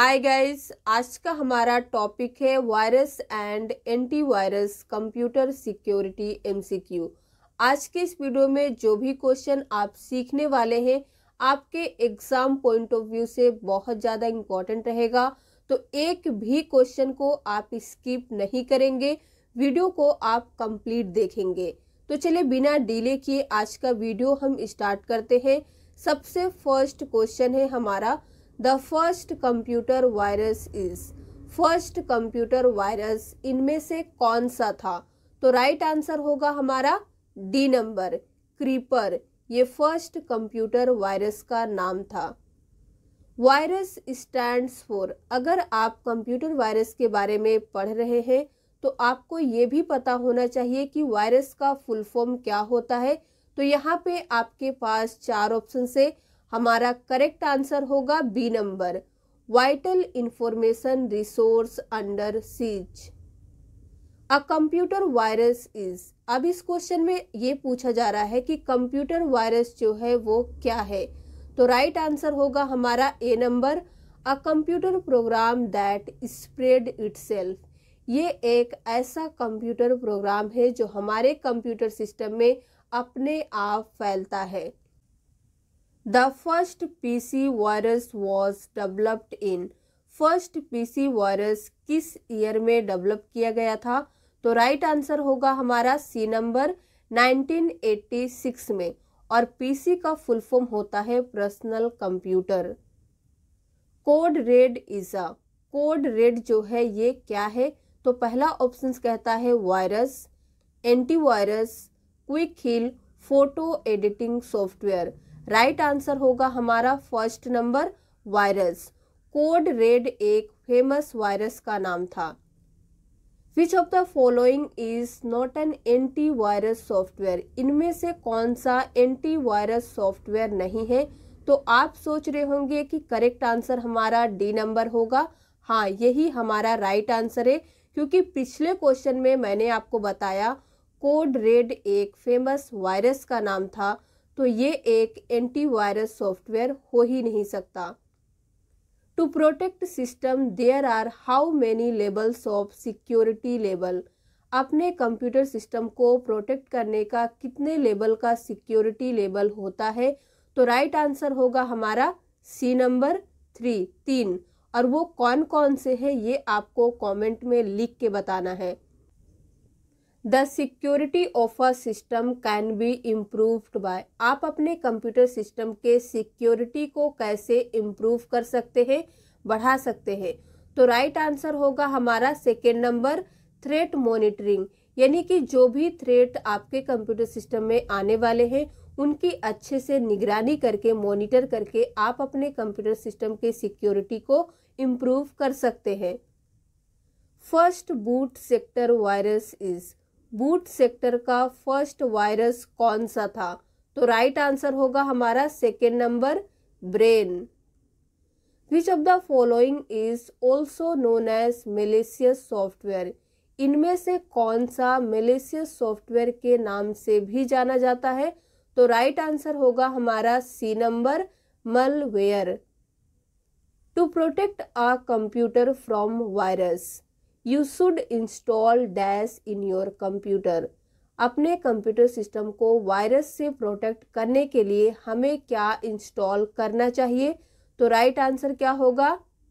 Hi guys आज का हमारा टॉपिक है virus and antivirus computer security MCQ आज के इस वीडियो में जो भी क्वेश्चन आप सीखने वाले हैं आपके एग्जाम पॉइंट ऑफ व्यू से बहुत ज़्यादा इम्पॉर्टेंट रहेगा तो एक भी क्वेश्चन को आप स्किप नहीं करेंगे वीडियो को आप कंप्लीट देखेंगे तो चलिए बिना डिले किए आज का वीडियो हम स्टार्ट करते हैं सबसे फर्स्ट क्वेश्चन है हमारा the first computer virus is first computer virus इनमें से कौन सा था तो राइट आंसर होगा हमारा डी नंबर क्रीपर ये फर्स्ट कंप्यूटर वायरस का नाम था वायरस स्टैंड्स फॉर अगर आप कंप्यूटर वायरस के बारे में पढ़ रहे हैं तो आपको ये भी पता होना चाहिए कि वायरस का फुल फॉर्म क्या होता है तो यहाँ पे आपके पास चार ऑप्शन से हमारा करेक्ट आंसर होगा B number vital information resource under siege a computer virus is अब इस क्वेश्चन में ये पूछा जा रहा है कि कंप्यूटर वायरस जो है वो क्या है तो राइट right आंसर होगा हमारा A number a computer program that spread it ये एक ऐसा कंप्यूटर प्रोग्राम है जो हमारे कंप्यूटर सिस्टम में अपने आप फैलता है The first PC virus was developed in first PC virus किस ईयर में डेवलप किया गया था तो राइट right आंसर होगा हमारा सी नंबर 1986 में और पीसी का फुल फॉर्म होता है personal computer code red is a code red जो है ये क्या है तो पहला ऑप्शन कहता है virus antivirus Quick Heal photo editing software right answer होगा हमारा first number virus code red एक फेमस वायरस का नाम था which of the following is not an anti virus software इनमें से कौन सा एंटी वायरस सॉफ्टवेयर नहीं है तो आप सोच रहे होंगे कि करेक्ट आंसर हमारा डी नंबर होगा हाँ यही हमारा राइट right आंसर है क्योंकि पिछले क्वेश्चन में मैंने आपको बताया कोड रेड एक फेमस वायरस का नाम था तो ये एक एंटीवायरस सॉफ्टवेयर हो ही नहीं सकता to protect system there are how many levels of security level अपने कंप्यूटर सिस्टम को प्रोटेक्ट करने का कितने लेवल का सिक्योरिटी लेवल होता है तो राइट right आंसर होगा हमारा सी नंबर थ्री तीन और वो कौन कौन से हैं ये आपको कमेंट में लिख के बताना है the security of a system can be improved by आप अपने कंप्यूटर सिस्टम के सिक्योरिटी को कैसे इम्प्रूव कर सकते हैं बढ़ा सकते हैं तो राइट right आंसर होगा हमारा सेकेंड नंबर थ्रेट मॉनिटरिंग यानी कि जो भी थ्रेट आपके कंप्यूटर सिस्टम में आने वाले हैं उनकी अच्छे से निगरानी करके मॉनिटर करके आप अपने कंप्यूटर सिस्टम के सिक्योरिटी को इम्प्रूव कर सकते हैं first boot sector virus is boot sector का फर्स्ट वायरस कौन सा था तो राइट आंसर होगा हमारा second number Brain which of the following is also known as malicious software इनमें से कौन सा मिलेशियस सॉफ्टवेयर के नाम से भी जाना जाता है तो राइट आंसर होगा हमारा C number malware to protect a computer from virus you should install dash in your computer अपने कंप्यूटर सिस्टम को वायरस से प्रोटेक्ट करने के लिए हमें क्या इंस्टॉल करना चाहिए तो राइट right आंसर क्या होगा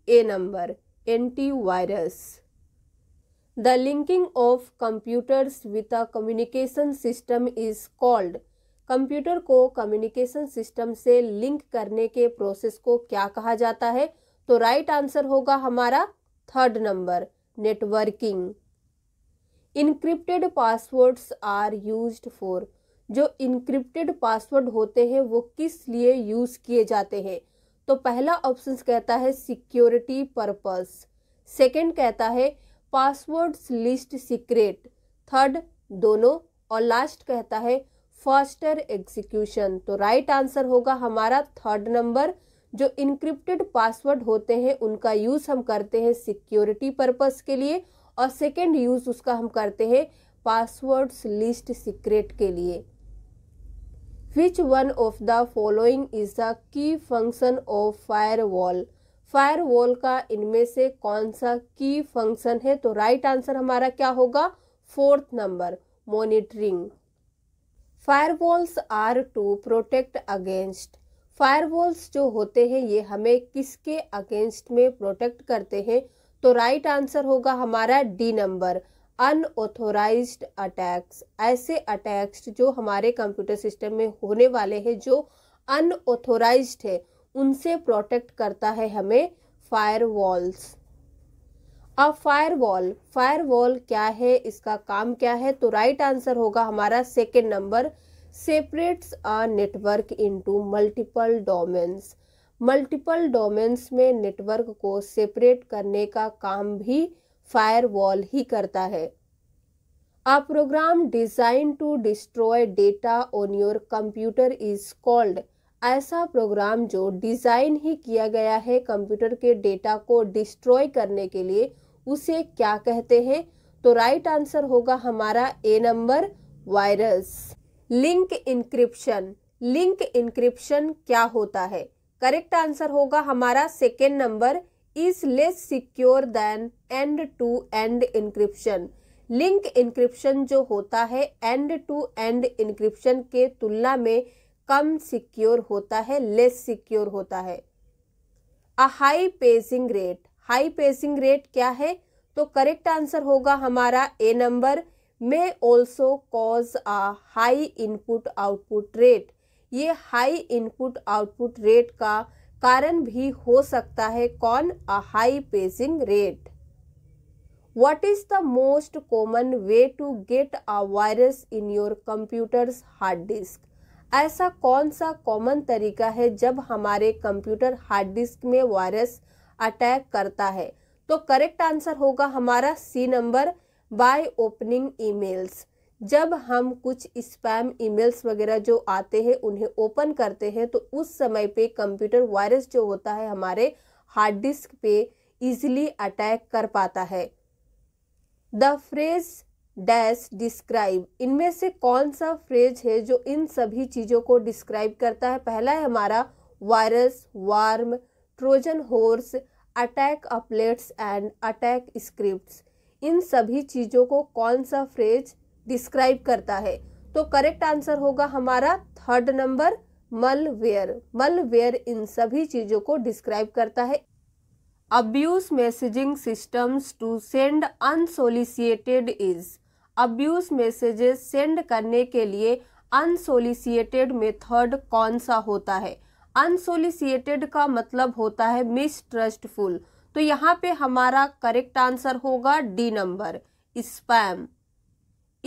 A number antivirus the linking of computers with a communication system is called computer को कम्युनिकेशन सिस्टम से लिंक करने के प्रोसेस को क्या कहा जाता है तो राइट right आंसर होगा हमारा third number networking encrypted passwords are use for जो इनक्रिप्टेड पासवर्ड होते हैं वो किस लिए यूज़ किए जाते हैं तो पहला ऑप्शन कहता है सिक्योरिटी पर्पस सेकंड कहता है पासवर्ड्स लिस्ट सीक्रेट थर्ड दोनों और लास्ट कहता है फास्टर एग्जीक्यूशन तो राइट right आंसर होगा हमारा थर्ड नंबर जो इनक्रिप्टेड पासवर्ड होते हैं उनका यूज़ हम करते हैं सिक्योरिटी पर्पस के लिए और सेकेंड यूज़ उसका हम करते हैं पासवर्ड्स लिस्ट सीक्रेट के लिए which one of the following is the key function of fire wall fire wall का इनमें से कौन सा की फंक्शन है तो राइट right आंसर हमारा क्या होगा fourth number monitoring fire walls are to protect against firewalls जो होते हैं ये हमें किसके अगेंस्ट में प्रोटेक्ट करते हैं तो राइट आंसर होगा हमारा डी नंबर अनऑथोराइज अटैक्स ऐसे अटैक्स जो हमारे कंप्यूटर सिस्टम में होने वाले हैं जो अनऑथोराइज है उनसे प्रोटेक्ट करता है हमें फायरवॉल्स अब फायरवॉल फायरवॉल क्या है इसका काम क्या है तो राइट आंसर होगा हमारा second number separates a network into multiple domains multiple domains में नेटवर्क को सेपरेट करने का काम भी फायरवॉल ही करता है a program design to destroy data on your computer is called ऐसा प्रोग्राम जो डिज़ाइन ही किया गया है कंप्यूटर के डेटा को डिस्ट्रॉय करने के लिए उसे क्या कहते हैं तो राइट right आंसर होगा हमारा A number virus link encryption link encryption क्या होता है करेक्ट आंसर होगा हमारा second number is less secure than end to end encryption link encryption जो होता है एंड टू एंड इंक्रिप्शन के तुलना में कम सिक्योर होता है लेस सिक्योर होता है a high pacing rate high pacing rate क्या है तो करेक्ट आंसर होगा हमारा A number may also cause a high input output rate ये high input output rate का कारण भी हो सकता है कौन a high pacing rate what is the most common way to get a virus in your computer's hard disk ऐसा कौन सा कॉमन तरीका है जब हमारे कंप्यूटर हार्ड डिस्क में वायरस अटैक करता है तो करेक्ट आंसर होगा हमारा C number by opening emails जब हम कुछ स्पैम ईमेल्स वगैरह जो आते हैं उन्हें ओपन करते हैं तो उस समय पे कंप्यूटर वायरस जो होता है हमारे हार्ड डिस्क पे इजीली अटैक कर पाता है द फ्रेज डैश डिस्क्राइब इनमें से कौन सा फ्रेज है जो इन सभी चीज़ों को डिस्क्राइब करता है पहला है हमारा virus worm Trojan horse attack applets and attack scripts इन सभी चीज़ों को कौन सा फ्रेज डिस्क्राइब करता है तो करेक्ट आंसर होगा हमारा थर्ड नंबर मलवेयर मलवेयर इन सभी चीज़ों को डिस्क्राइब करता है abuse messaging systems to send unsolicited is abuse messages send करने के लिए अनसोलिसिएटेड मेथड कौन सा होता है अनसोलिसिएटेड का मतलब होता है मिसट्रस्टफुल तो यहाँ पे हमारा करेक्ट आंसर होगा डी नंबर स्पैम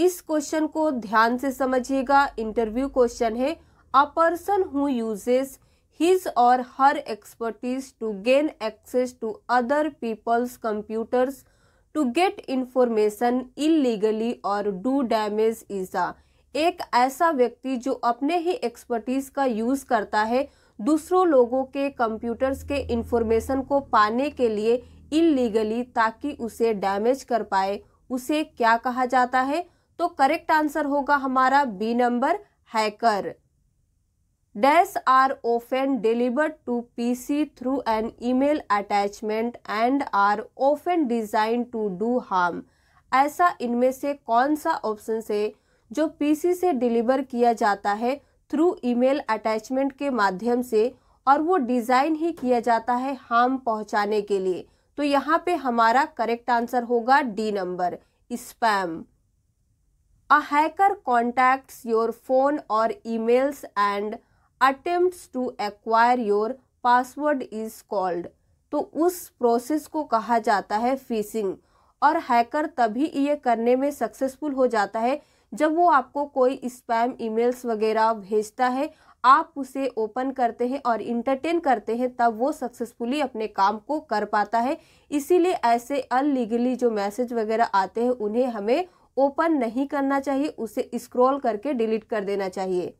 इस क्वेश्चन को ध्यान से समझिएगा इंटरव्यू क्वेश्चन है a person who uses his और her expertise to gain access to other people's computers to get information illegally और डू डैमेज इज एक ऐसा व्यक्ति जो अपने ही एक्सपर्टीज का यूज करता है दूसरों लोगों के कंप्यूटर्स के इंफॉर्मेशन को पाने के लिए इलीगली ताकि उसे डैमेज कर पाए उसे क्या कहा जाता है तो करेक्ट आंसर होगा हमारा B number hacker dash are often delivered to PC through an email attachment and are often design to do harm ऐसा इनमें से कौन सा ऑप्शन से जो पीसी से डिलीवर किया जाता है थ्रू ईमेल अटैचमेंट के माध्यम से और वो डिज़ाइन ही किया जाता है हार्म पहुंचाने के लिए तो यहाँ पे हमारा करेक्ट आंसर होगा D number spam a hacker contacts your phone और emails and attempts to acquire your password is called तो उस प्रोसेस को कहा जाता है फिशिंग और हैकर तभी ये करने में सक्सेसफुल हो जाता है जब वो आपको कोई स्पैम ईमेल्स वगैरह भेजता है आप उसे ओपन करते हैं और इंटरटेन करते हैं तब वो सक्सेसफुली अपने काम को कर पाता है इसीलिए ऐसे अनलीगली जो मैसेज वगैरह आते हैं उन्हें हमें ओपन नहीं करना चाहिए उसे स्क्रॉल करके डिलीट कर देना चाहिए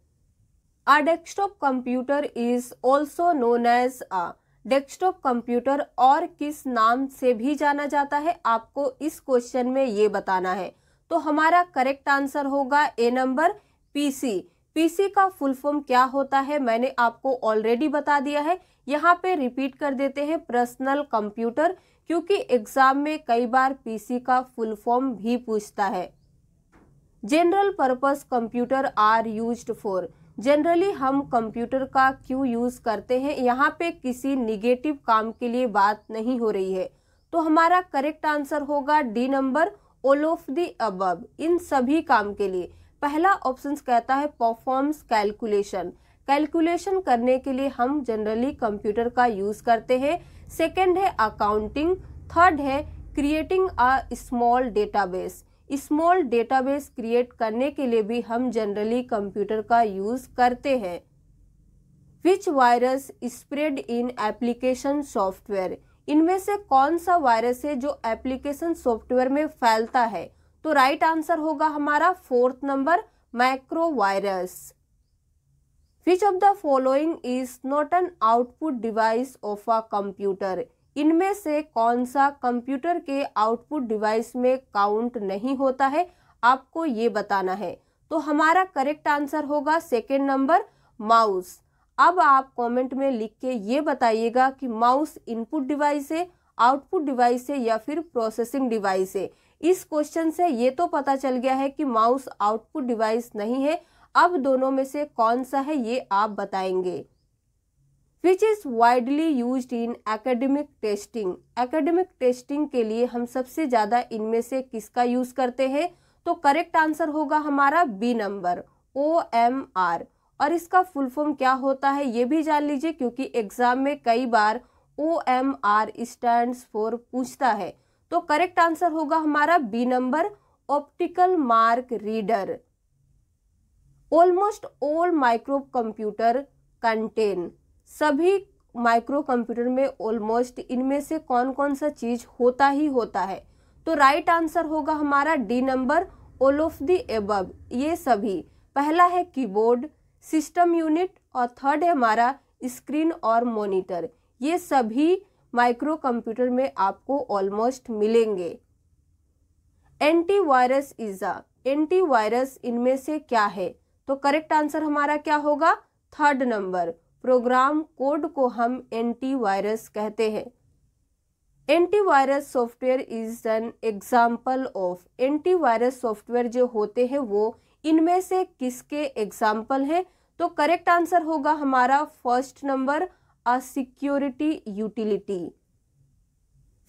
a desktop computer is also known as a desktop computer और किस नाम से भी जाना जाता है आपको इस क्वेश्चन में ये बताना है तो हमारा करेक्ट आंसर होगा ए नंबर पीसी पीसी का फुल फॉर्म क्या होता है मैंने आपको ऑलरेडी बता दिया है यहाँ पे रिपीट कर देते हैं पर्सनल कंप्यूटर क्योंकि एग्जाम में कई बार पीसी का फुल फॉर्म भी पूछता है general purpose computer are used for generally हम कंप्यूटर का क्यों यूज़ करते हैं यहाँ पे किसी निगेटिव काम के लिए बात नहीं हो रही है तो हमारा करेक्ट आंसर होगा D number all of the above इन सभी काम के लिए पहला ऑप्शन कहता है परफॉर्म्स कैलकुलेशन कैलकुलेशन करने के लिए हम जनरली कंप्यूटर का यूज करते हैं सेकेंड है अकाउंटिंग थर्ड है creating a small database small database create करने के लिए भी हम जनरली कंप्यूटर का यूज करते हैं which virus spread in application software इनमें से कौन सा वायरस है जो एप्लीकेशन सॉफ्टवेयर में फैलता है तो राइट आंसर होगा हमारा fourth number micro virus which of the following is not an output device of a computer इनमें से कौन सा कंप्यूटर के आउटपुट डिवाइस में काउंट नहीं होता है आपको ये बताना है तो हमारा करेक्ट आंसर होगा सेकेंड नंबर माउस अब आप कमेंट में लिख के ये बताइएगा कि माउस इनपुट डिवाइस है आउटपुट डिवाइस है या फिर प्रोसेसिंग डिवाइस है इस क्वेश्चन से ये तो पता चल गया है कि माउस आउटपुट डिवाइस नहीं है अब दोनों में से कौन सा है ये आप बताएंगे which is widely use in academic testing academic testing के लिए हम सबसे ज़्यादा इनमें से किसका यूज़ करते हैं तो करेक्ट आंसर होगा हमारा B number O M R और इसका फुल फॉर्म क्या होता है ये भी जान लीजिए क्योंकि एग्जाम में कई बार O M R stand for पूछता है तो करेक्ट आंसर होगा हमारा B number optical mark reader almost all micro computer contain सभी माइक्रो कंप्यूटर में ऑलमोस्ट इनमें से कौन कौन सा चीज होता ही होता है तो राइट right आंसर होगा हमारा D number all of the above ये सभी पहला है कीबोर्ड सिस्टम यूनिट और थर्ड है हमारा स्क्रीन और मॉनिटर ये सभी माइक्रो कंप्यूटर में आपको ऑलमोस्ट मिलेंगे एंटीवायरस इज एंटीवायरस इनमें से क्या है तो करेक्ट आंसर हमारा क्या होगा थर्ड नंबर प्रोग्राम कोड को हम एंटीवायरस कहते हैं antivirus software is an example of antivirus software जो होते हैं वो इनमें से किसके एग्जाम्पल हैं तो करेक्ट आंसर होगा हमारा first number a security utility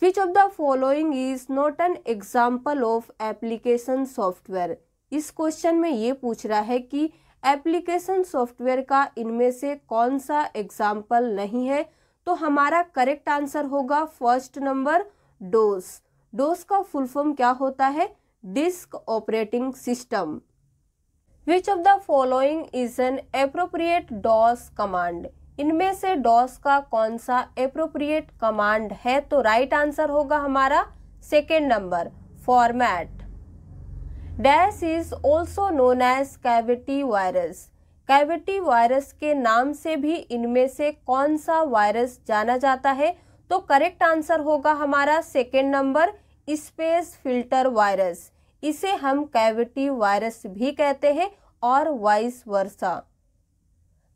which of the following is not an example of application software इस क्वेश्चन में ये पूछ रहा है कि एप्लीकेशन सॉफ्टवेयर का इनमें से कौन सा एग्जाम्पल नहीं है तो हमारा करेक्ट आंसर होगा फर्स्ट नंबर डोस डोस का फुल फॉर्म क्या होता है disk operating system which of the following is an appropriate DOS command इनमें से डॉस का कौन सा अप्रोप्रिएट कमांड है तो राइट right आंसर होगा हमारा second number format dash is also known as cavity virus cavity virus के नाम से भी इनमें से कौन सा वायरस जाना जाता है तो करेक्ट आंसर होगा हमारा second number space filter virus इसे हम कैविटी वायरस भी कहते हैं और vice versa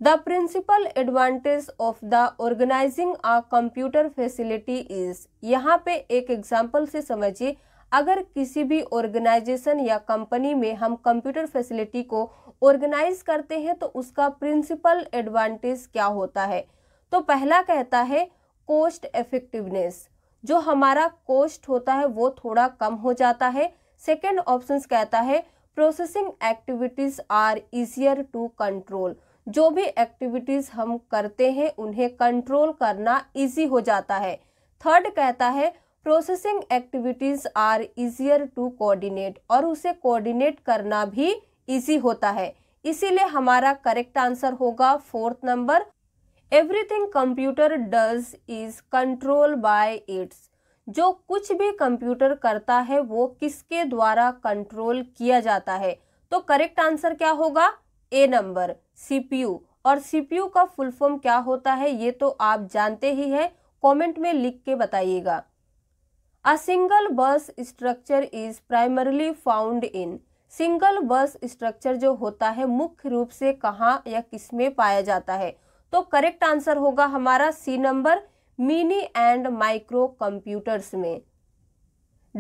the principal advantage of the organizing a computer facility is यहाँ पे एक एग्जाम्पल से समझिए अगर किसी भी ऑर्गेनाइजेशन या कंपनी में हम कंप्यूटर फैसिलिटी को ऑर्गेनाइज करते हैं तो उसका प्रिंसिपल एडवांटेज क्या होता है तो पहला कहता है कॉस्ट इफेक्टिवनेस जो हमारा कॉस्ट होता है वो थोड़ा कम हो जाता है सेकेंड ऑप्शन कहता है processing activities are easier to control जो भी एक्टिविटीज हम करते हैं उन्हें कंट्रोल करना इजी हो जाता है थर्ड कहता है processing activities are easier to coordinate और उसे कोऑर्डिनेट करना भी इजी होता है इसीलिए हमारा करेक्ट आंसर होगा fourth number everything computer does is control by its जो कुछ भी कंप्यूटर करता है वो किसके द्वारा कंट्रोल किया जाता है तो करेक्ट आंसर क्या होगा ए नंबर सीपीयू और सीपीयू का फुल फॉर्म क्या होता है ये तो आप जानते ही हैं कमेंट में लिख के बताइएगा a single bus structure is primarily found in single bus structure जो होता है मुख्य रूप से कहाँ या किस में पाया जाता है तो करेक्ट आंसर होगा हमारा C number mini and micro computers में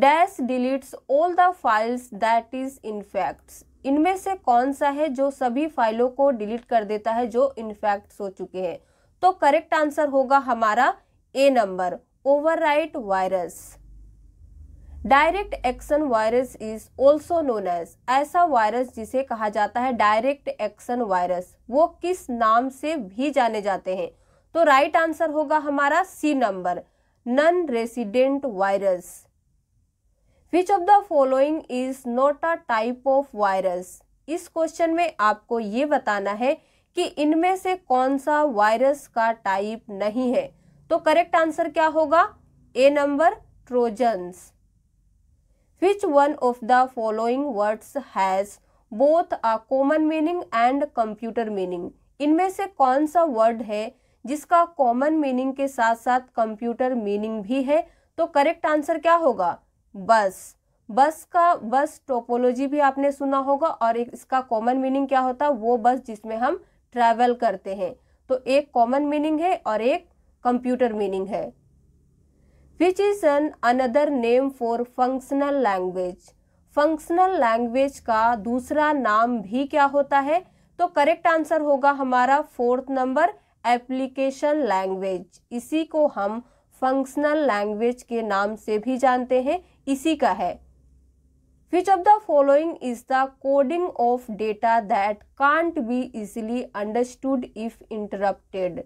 dash deletes all the files that is infects इनमें से कौन सा है जो सभी फाइलों को डिलीट कर देता है जो इनफैक्ट्स हो चुके हैं तो करेक्ट आंसर होगा हमारा A number overwrite virus direct action virus is also known as ऐसा वायरस जिसे कहा जाता है डायरेक्ट एक्शन वायरस वो किस नाम से भी जाने जाते हैं तो राइट आंसर होगा हमारा C number non resident virus which of the following is not a type of virus इस क्वेश्चन में आपको ये बताना है कि इनमें से कौन सा वायरस का टाइप नहीं है तो करेक्ट आंसर क्या होगा A number trojans which one of the following words has both a common meaning and computer meaning इनमें से कौन सा वर्ड है जिसका कॉमन मीनिंग के साथ साथ कंप्यूटर मीनिंग भी है तो करेक्ट आंसर क्या होगा बस बस का बस टोपोलॉजी भी आपने सुना होगा और इसका कॉमन मीनिंग क्या होता है वो बस जिसमें हम ट्रैवल करते हैं तो एक कॉमन मीनिंग है और एक कंप्यूटर मीनिंग है which is an another name for functional language functional language का दूसरा नाम भी क्या होता है तो करेक्ट आंसर होगा हमारा फोर्थ नंबर एप्लीकेशन लैंग्वेज इसी को हम फंक्शनल लैंग्वेज के नाम से भी जानते हैं इसी का है which of the following is the coding of data that can't be easily understood if interrupted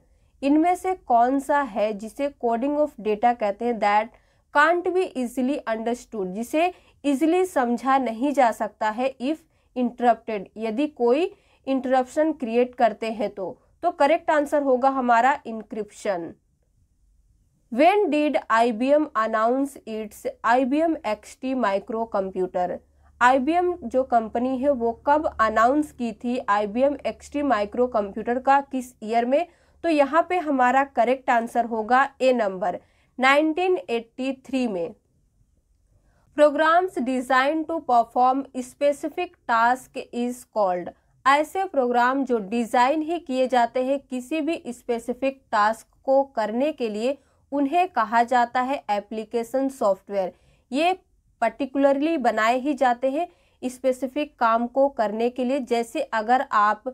इनमें से कौन सा है जिसे कोडिंग ऑफ डेटा कहते हैं that can't be easily understood जिसे इजिली समझा नहीं जा सकता है इफ़ इंटरप्टेड यदि कोई इंटरप्शन क्रिएट करते हैं तो तो करेक्ट आंसर होगा हमारा encryption when did I B M announce its I B M X T micro computer I B M जो कंपनी है वो कब अनाउंस की थी I B M X T micro computer का किस ईयर में तो यहाँ पे हमारा करेक्ट आंसर होगा ए नंबर 1983 में programs design to perform specific task is called ऐसे प्रोग्राम जो डिज़ाइन ही किए जाते हैं किसी भी स्पेसिफिक टास्क को करने के लिए उन्हें कहा जाता है एप्लीकेशन सॉफ्टवेयर ये पर्टिकुलरली बनाए ही जाते हैं स्पेसिफिक काम को करने के लिए जैसे अगर आप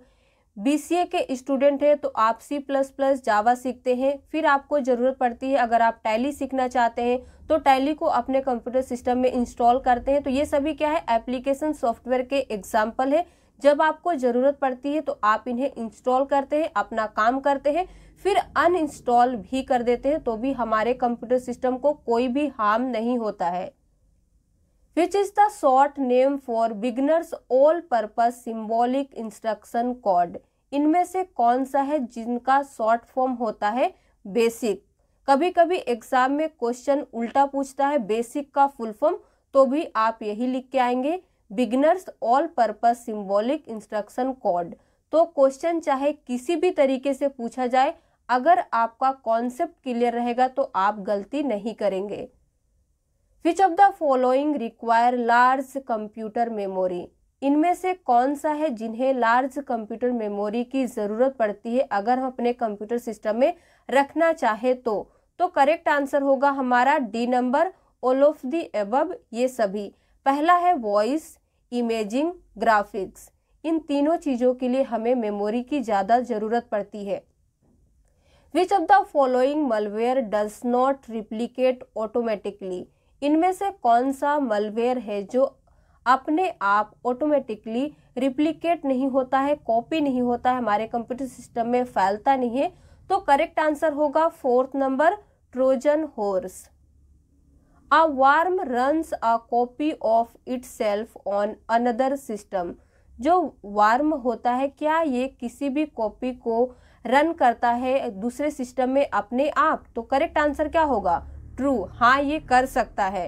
बी के स्टूडेंट हैं तो आप सी प्लस प्लस जावा सीखते हैं फिर आपको ज़रूरत पड़ती है अगर आप टैली सीखना चाहते हैं तो टैली को अपने कंप्यूटर सिस्टम में इंस्टॉल करते हैं तो ये सभी क्या है एप्लीकेशन सॉफ्टवेयर के एग्जाम्पल है जब आपको ज़रूरत पड़ती है तो आप इन्हें इंस्टॉल करते हैं अपना काम करते हैं फिर अनइंस्टॉल भी कर देते हैं तो भी हमारे कंप्यूटर सिस्टम को कोई भी हार्म नहीं होता है which is the short name for beginners all purpose symbolic instruction code इनमें से कौन सा है जिनका शॉर्ट फॉर्म होता है बेसिक कभी कभी एग्जाम में क्वेश्चन उल्टा पूछता है बेसिक का फुल फॉर्म तो भी आप यही लिख के आएंगे beginners all purpose symbolic instruction code तो क्वेश्चन चाहे किसी भी तरीके से पूछा जाए अगर आपका कॉन्सेप्ट क्लियर रहेगा तो आप गलती नहीं करेंगे which of the following require large computer memory इनमें से कौन सा है जिन्हें लार्ज कंप्यूटर मेमोरी की ज़रूरत पड़ती है अगर हम अपने कंप्यूटर सिस्टम में रखना चाहे तो तो करेक्ट आंसर होगा हमारा D number all of the above ये सभी पहला है वॉइस इमेजिंग ग्राफिक्स इन तीनों चीज़ों के लिए हमें मेमोरी की ज़्यादा ज़रूरत पड़ती है which of the following malware does not replicate automatically इनमें से कौन सा मलवेयर है जो अपने आप ऑटोमेटिकली रिप्लीकेट नहीं होता है कॉपी नहीं होता है हमारे कंप्यूटर सिस्टम में फैलता नहीं है तो करेक्ट आंसर होगा fourth number trojan horse A worm runs a copy of itself on another system. जो वार्म होता है क्या ये किसी भी कॉपी को रन करता है दूसरे सिस्टम में अपने आप तो करेक्ट आंसर क्या होगा ट्रू हाँ ये कर सकता है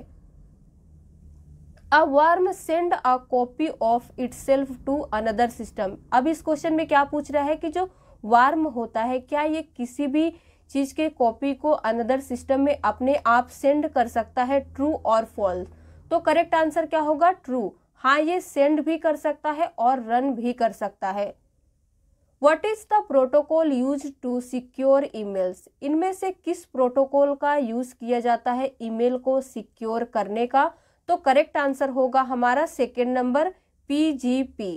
a worm send a copy of itself to another system अब इस क्वेश्चन में क्या पूछ रहा है कि जो वार्म होता है क्या ये किसी भी चीज़ के कॉपी को अनदर सिस्टम में अपने आप सेंड कर सकता है ट्रू और फॉल्स तो करेक्ट आंसर क्या होगा ट्रू हाँ ये सेंड भी कर सकता है और रन भी कर सकता है what is the protocol use to secure emails इनमें से किस प्रोटोकॉल का यूज किया जाता है ईमेल को सिक्योर करने का तो करेक्ट आंसर होगा हमारा second number P G P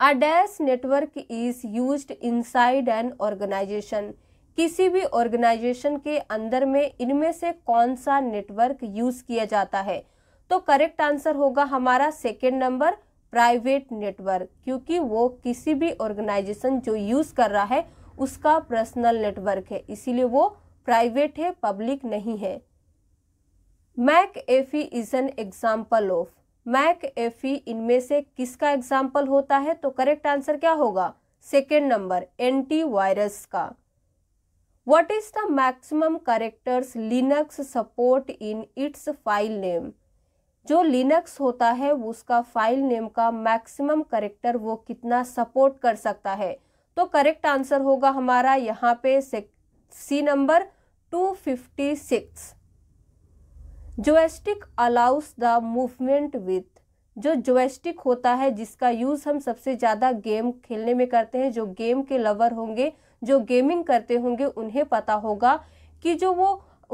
a network is use inside an organisation किसी भी ऑर्गेनाइजेशन के अंदर में इनमें से कौन सा नेटवर्क यूज किया जाता है तो करेक्ट आंसर होगा हमारा सेकेंड नंबर प्राइवेट नेटवर्क क्योंकि वो किसी भी ऑर्गेनाइजेशन जो यूज कर रहा है उसका पर्सनल नेटवर्क है इसीलिए वो प्राइवेट है पब्लिक नहीं है McAfee is an example of McAfee इनमें से किसका एग्जाम्पल होता है तो करेक्ट आंसर क्या होगा सेकेंड नंबर एंटी वायरस का What is the maximum characters Linux support in its file name? जो लिनक्स होता है उसका फाइल नेम का मैक्सिमम करेक्टर वो कितना सपोर्ट कर सकता है तो करेक्ट आंसर होगा हमारा यहाँ पे C number 256 joystick allows the movement with जो जोएस्टिक होता है जिसका यूज़ हम सबसे ज़्यादा गेम खेलने में करते हैं जो गेम के लवर होंगे जो गेमिंग करते होंगे उन्हें पता होगा कि जो वो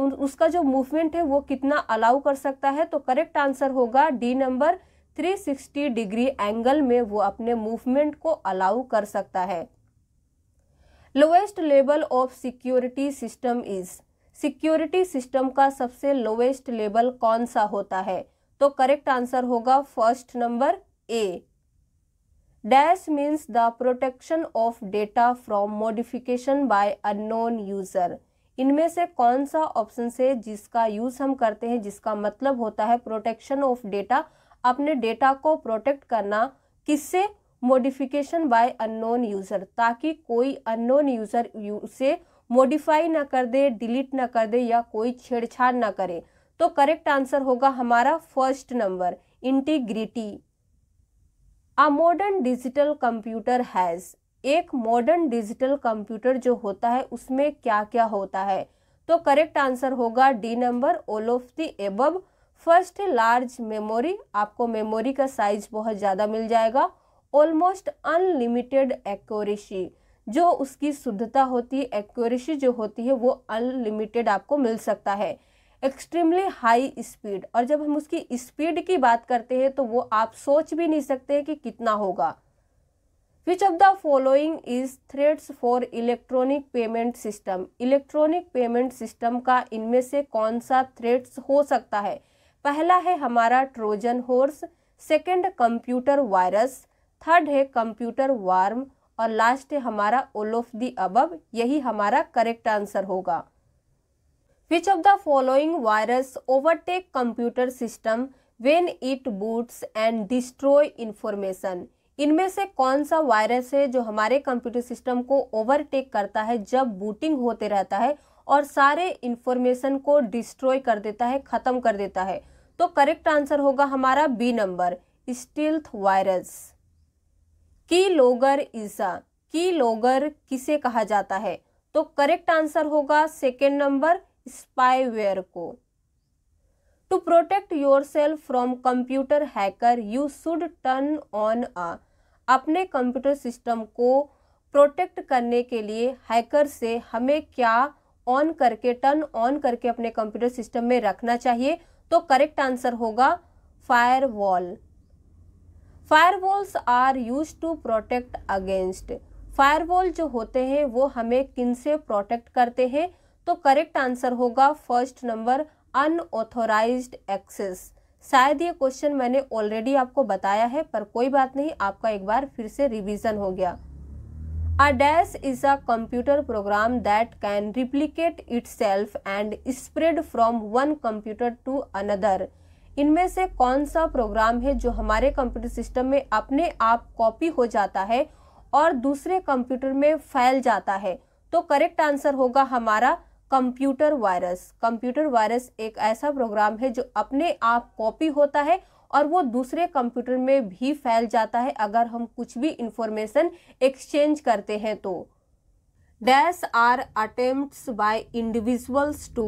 उसका जो मूवमेंट है वो कितना अलाउ कर सकता है तो करेक्ट आंसर होगा डी नंबर 360 डिग्री एंगल में वो अपने मूवमेंट को अलाउ कर सकता है lowest level of security system is security system का सबसे लोएस्ट लेवल कौन सा होता है तो करेक्ट आंसर होगा first number A dash means the protection of data from modification by unknown user इनमें से कौन सा ऑप्शन से जिसका यूज हम करते हैं जिसका मतलब होता है प्रोटेक्शन ऑफ डेटा अपने डेटा को प्रोटेक्ट करना किससे मॉडिफिकेशन बाय अननोन यूज़र ताकि कोई अननोन यूज़र उसे मॉडिफाई ना कर दे डिलीट ना कर दे या कोई छेड़छाड़ ना करे तो करेक्ट आंसर होगा हमारा first number integrity a modern digital computer has एक मॉडर्न डिजिटल कंप्यूटर जो होता है उसमें क्या क्या होता है तो करेक्ट आंसर होगा D number all of the above first large memory आपको मेमोरी का साइज बहुत ज़्यादा मिल जाएगा ऑलमोस्ट अनलिमिटेड एक्यूरेसी जो उसकी शुद्धता होती है एक्यूरेसी जो होती है वो अनलिमिटेड आपको मिल सकता है एक्सट्रीमली हाई स्पीड और जब हम उसकी स्पीड की बात करते हैं तो वो आप सोच भी नहीं सकते कि कितना होगा which of the following is threats for electronic payment system electronic payment system का इनमें से कौन सा थ्रेड्स हो सकता है पहला है हमारा trojan horse second computer virus third है कंप्यूटर वार्म और लास्ट है हमारा ओल ऑफ दी अबब यही हमारा करेक्ट आंसर होगा which of the following virus overtake computer system when it boots and destroy information इनमें से कौन सा वायरस है जो हमारे कंप्यूटर सिस्टम को ओवरटेक करता है जब बूटिंग होते रहता है और सारे इन्फॉर्मेशन को डिस्ट्रॉय कर देता है ख़त्म कर देता है तो करेक्ट आंसर होगा हमारा बी नंबर स्टील्थ वायरस की लोगर ईसा की लोगर किसे कहा जाता है तो करेक्ट आंसर होगा सेकेंड नंबर स्पाईवेयर को to protect yourself from computer hacker you should turn on a अपने कंप्यूटर सिस्टम को प्रोटेक्ट करने के लिए हैकर से हमें क्या ऑन करके टर्न ऑन करके अपने कंप्यूटर सिस्टम में रखना चाहिए तो करेक्ट आंसर होगा firewall firewalls are use to protect against firewall जो होते हैं वो हमें किन से प्रोटेक्ट करते हैं तो करेक्ट आंसर होगा फर्स्ट नंबर अनऑथोराइज एक्सेस शायद ये क्वेश्चन मैंने ऑलरेडी आपको बताया है पर कोई बात नहीं आपका एक बार फिर से रिविजन हो गया dash is a computer program that can replicate itself and spread from one computer to another इनमें से कौन सा प्रोग्राम है जो हमारे कंप्यूटर सिस्टम में अपने आप कॉपी हो जाता है और दूसरे कंप्यूटर में फैल जाता है तो करेक्ट आंसर होगा हमारा कंप्यूटर वायरस कंप्यूटर वायरस एक ऐसा प्रोग्राम है जो अपने आप कॉपी होता है और वो दूसरे कंप्यूटर में भी फैल जाता है अगर हम कुछ भी इंफॉर्मेशन एक्सचेंज करते हैं तो dash are attempts by individuals to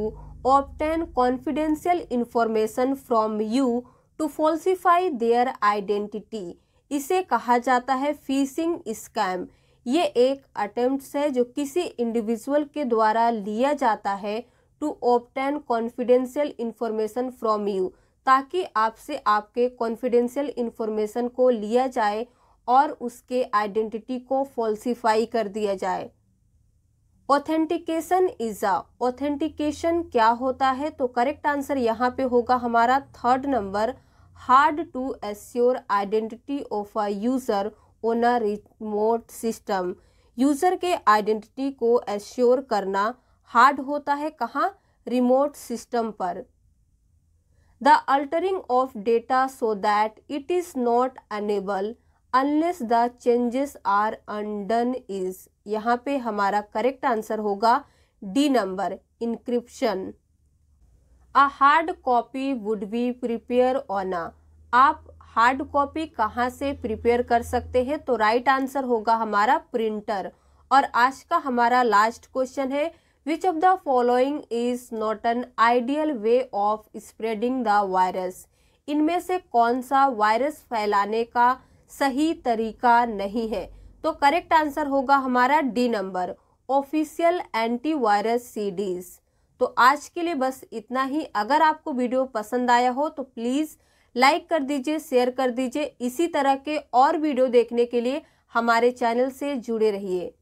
obtain confidential information from you to falsify their identity इसे कहा जाता है फीसिंग स्कैम ये एक अटेम्प्ट है जो किसी इंडिविजुअल के द्वारा लिया जाता है to obtain confidential information from you ताकि आपसे आपके कॉन्फिडेंशियल इन्फॉर्मेशन को लिया जाए और उसके आइडेंटिटी को फॉल्सिफाई कर दिया जाए ऑथेंटिकेशन इज अ ऑथेंटिकेशन क्या होता है तो करेक्ट आंसर यहाँ पे होगा हमारा third number hard to assure identity of a user owner remote system user के आइडेंटिटी को एश्योर करना हार्ड होता है कहाँ रिमोट सिस्टम पर the altering of data so that it is not enable unless the changes are undone is यहाँ पे हमारा करेक्ट आंसर होगा D number encryption a hard copy would be prepare on a आप hard copy कहाँ से prepare कर सकते हैं तो राइट आंसर होगा हमारा प्रिंटर और आज का हमारा लास्ट क्वेश्चन है which of the following is not an ideal way of spreading the virus इनमें से कौन सा वायरस फैलाने का सही तरीका नहीं है तो करेक्ट आंसर होगा हमारा D number official antivirus CDs तो आज के लिए बस इतना ही अगर आपको वीडियो पसंद आया हो तो प्लीज़ लाइक कर दीजिए शेयर कर दीजिए इसी तरह के और वीडियो देखने के लिए हमारे चैनल से जुड़े रहिए